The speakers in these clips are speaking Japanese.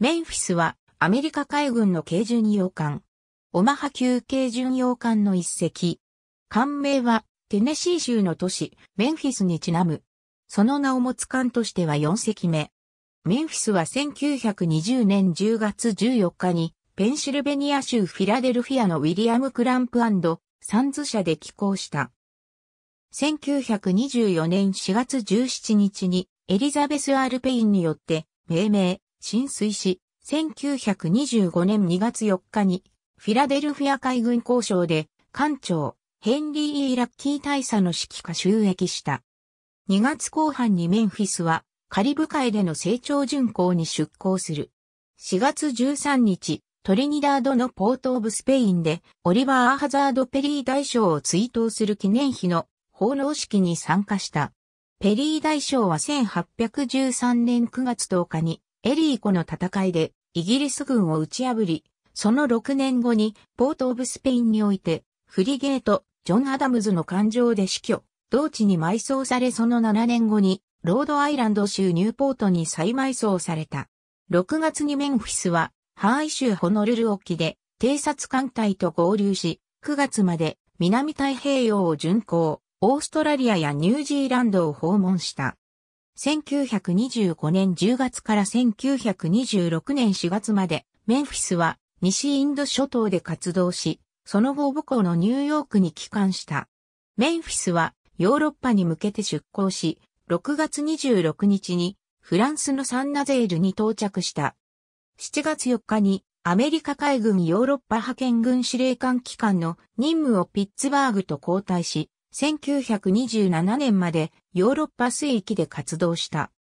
メンフィスはアメリカ海軍の軽巡洋艦。オマハ級軽巡洋艦の一隻。艦名はテネシー州の都市メンフィスにちなむ。その名を持つ艦としては4隻目。メンフィスは1920年10月14日にペンシルベニア州フィラデルフィアのウィリアム・クランプサンズ社で寄港した。1924年4月17日にエリザベス・アール・ペインによって命名、浸水し、1925年2月4日に、フィラデルフィア海軍交渉で、艦長、ヘンリー・イラッキー大佐の指揮下収益した。2月後半にメンフィスは、カリブ海での成長巡航に出航する。4月13日、トリニダードのポート・オブ・スペインで、オリバー・アハザード・ペリー大将を追悼する記念碑の奉納式に参加した。ペリー大将は1813年9月10日にエリー湖の戦いでイギリス軍を打ち破り、その6年後にポート・オブ・スペインにおいてフリゲート、ジョン・アダムズの艦上で死去、同地に埋葬されその7年後にロードアイランド州ニューポートに再埋葬された。6月にメンフィスはハワイ州ホノルル沖で偵察艦隊と合流し、9月まで南太平洋を巡航、オーストラリアやニュージーランドを訪問した。1925年10月から1926年4月まで、メンフィスは西インド諸島で活動し、その後母校のニューヨークに帰還した。メンフィスはヨーロッパに向けて出港し、6月26日にフランスのサンナゼールに到着した。7月4日にアメリカ海軍ヨーロッパ派遣軍司令官機関の任務をピッツバーグと交代し、1927年までヨーロッパ水域で活動した。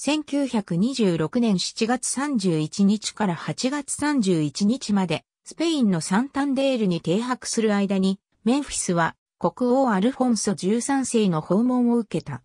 1926年7月31日から8月31日まで、スペインのサンタンデールに停泊する間に、メンフィスは国王アルフォンソ13世の訪問を受けた。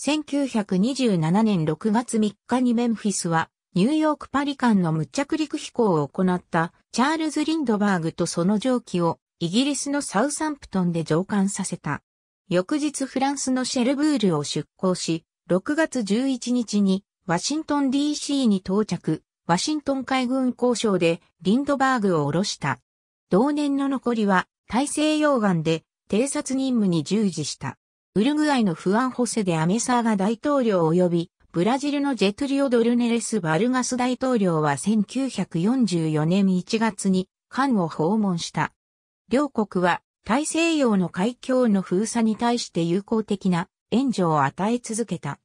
1927年6月3日にメンフィスは、ニューヨークパリ間の無着陸飛行を行ったチャールズ・リンドバーグとその蒸気をイギリスのサウサンプトンで上艦させた。翌日フランスのシェルブールを出港し、6月11日にワシントン DC に到着、ワシントン海軍交渉でリンドバーグを下ろした。同年の残りは大西洋岸で偵察任務に従事した。ウルグアイのフアン・ホセでアメサーが大統領及び、ブラジルのジェトリオ・ドルネレス・バルガス大統領は1944年1月に、ンを訪問した。両国は大西洋の海峡の封鎖に対して友好的な援助を与え続けた。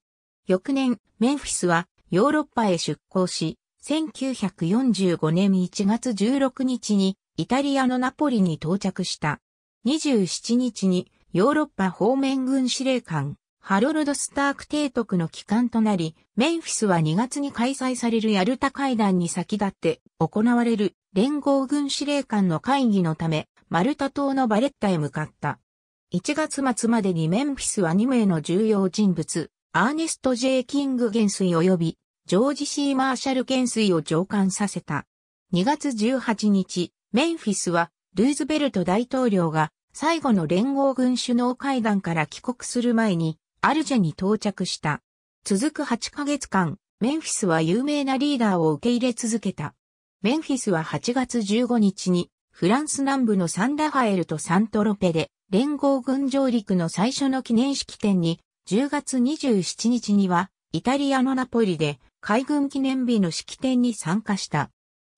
翌年、メンフィスはヨーロッパへ出港し、1945年1月16日にイタリアのナポリに到着した。27日にヨーロッパ方面軍司令官、ハロルド・スターク提督の帰還となり、メンフィスは2月に開催されるヤルタ会談に先立って行われる連合軍司令官の会議のため、マルタ島のバレッタへ向かった。1月末までにメンフィスは2名の重要人物、アーネスト・ジェイ・キング元帥及び、ジョージ・シー・マーシャル元帥を上官させた。2月18日、メンフィスは、ルーズベルト大統領が、最後の連合軍首脳会談から帰国する前に、アルジェに到着した。続く8ヶ月間、メンフィスは有名なリーダーを受け入れ続けた。メンフィスは8月15日にフランス南部のサン・ラファエルとサントロペで、連合軍上陸の最初の記念式典に、10月27日には、イタリアのナポリで、海軍記念日の式典に参加した。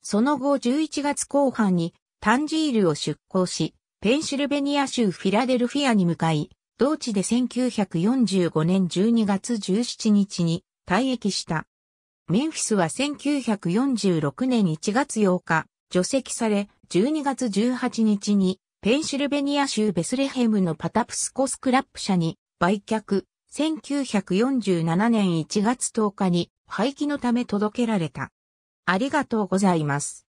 その後11月後半に、タンジールを出港し、ペンシルベニア州フィラデルフィアに向かい、同地で1945年12月17日に退役した。メンフィスは1946年1月8日、除籍され、12月18日にペンシルベニア州ベスレヘムのパタプスコスクラップ社に売却、1947年1月10日に廃棄のため届けられた。ありがとうございます。